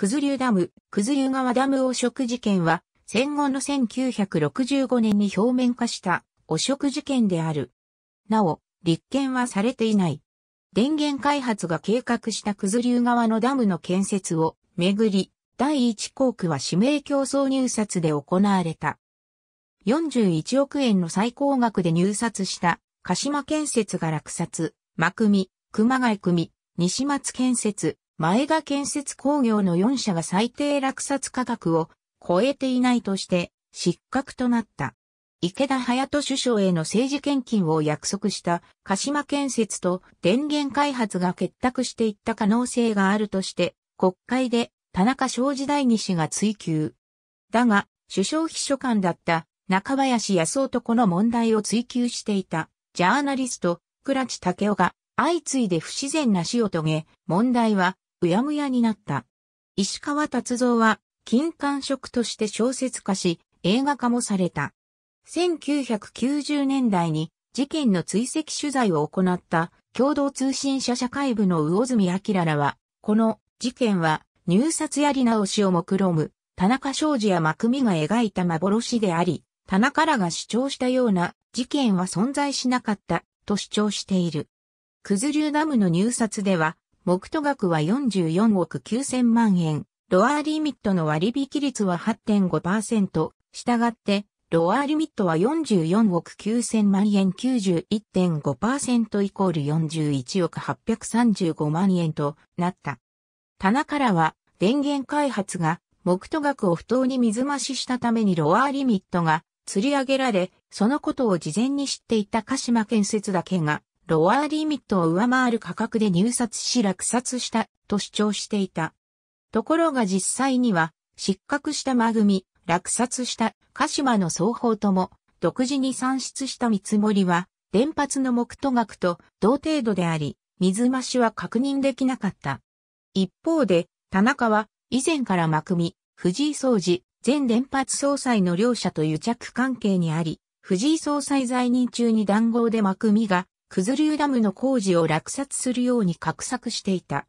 九頭竜ダム、九頭竜川ダム汚職事件は、戦後の1965年に表面化した汚職事件である。なお、立件はされていない。電源開発が計画した九頭竜川のダムの建設をめぐり、第一航区は指名競争入札で行われた。41億円の最高額で入札した鹿島建設が落札、真組、熊谷組、西松建設、前田建設工業の4社が最低落札価格を超えていないとして失格となった。池田隼人首相への政治献金を約束した鹿島建設と電源開発が結託していった可能性があるとして国会で田中正治大議氏が追及。だが、首相秘書官だった中林康男の問題を追及していたジャーナリスト倉地武夫が相次いで不自然な死を遂げ、問題はうやむやになった。石川達三は、金管職として小説化し、映画化もされた。1990年代に事件の追跡取材を行った共同通信社社会部の魚住明らは、この事件は入札やり直しを目論む田中正事やまくみが描いた幻であり、田中らが主張したような事件は存在しなかったと主張している。九頭竜ダムの入札では目途額は44億9000万円。ロアーリミットの割引率は8.5%。従って、ロアーリミットは44億9000万円91.5%イコール41億835万円となった。棚からは、電源開発が、目途額を不当に水増ししたためにロアーリミットが釣り上げられ、そのことを事前に知っていた鹿島建設だけが、ロアーリミットを上回る価格で入札し落札したと主張していた。ところが実際には、失格したマグミ、落札した鹿島の双方とも、独自に算出した見積もりは、連発の目途額と同程度であり、水増しは確認できなかった。一方で、田中は、以前からマグミ、藤井総司、前連発総裁の両者と癒着関係にあり、藤井総裁在任中に談合でマミがリューダムの工事を落札するように画策していた。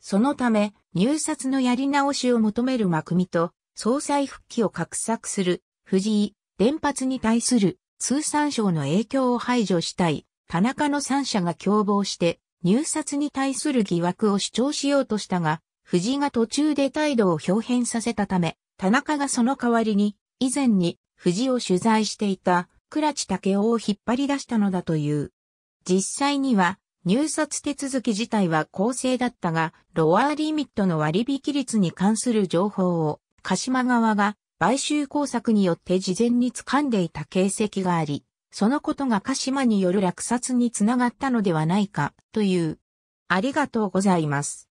そのため、入札のやり直しを求めるクミと、総裁復帰を画策する、藤井、連発に対する、通産省の影響を排除したい、田中の三者が共謀して、入札に対する疑惑を主張しようとしたが、藤井が途中で態度を表変させたため、田中がその代わりに、以前に藤井を取材していた倉地武雄を引っ張り出したのだという。実際には入札手続き自体は公正だったが、ロアーリミットの割引率に関する情報を、鹿島側が買収工作によって事前に掴んでいた形跡があり、そのことが鹿島による落札につながったのではないか、という。ありがとうございます。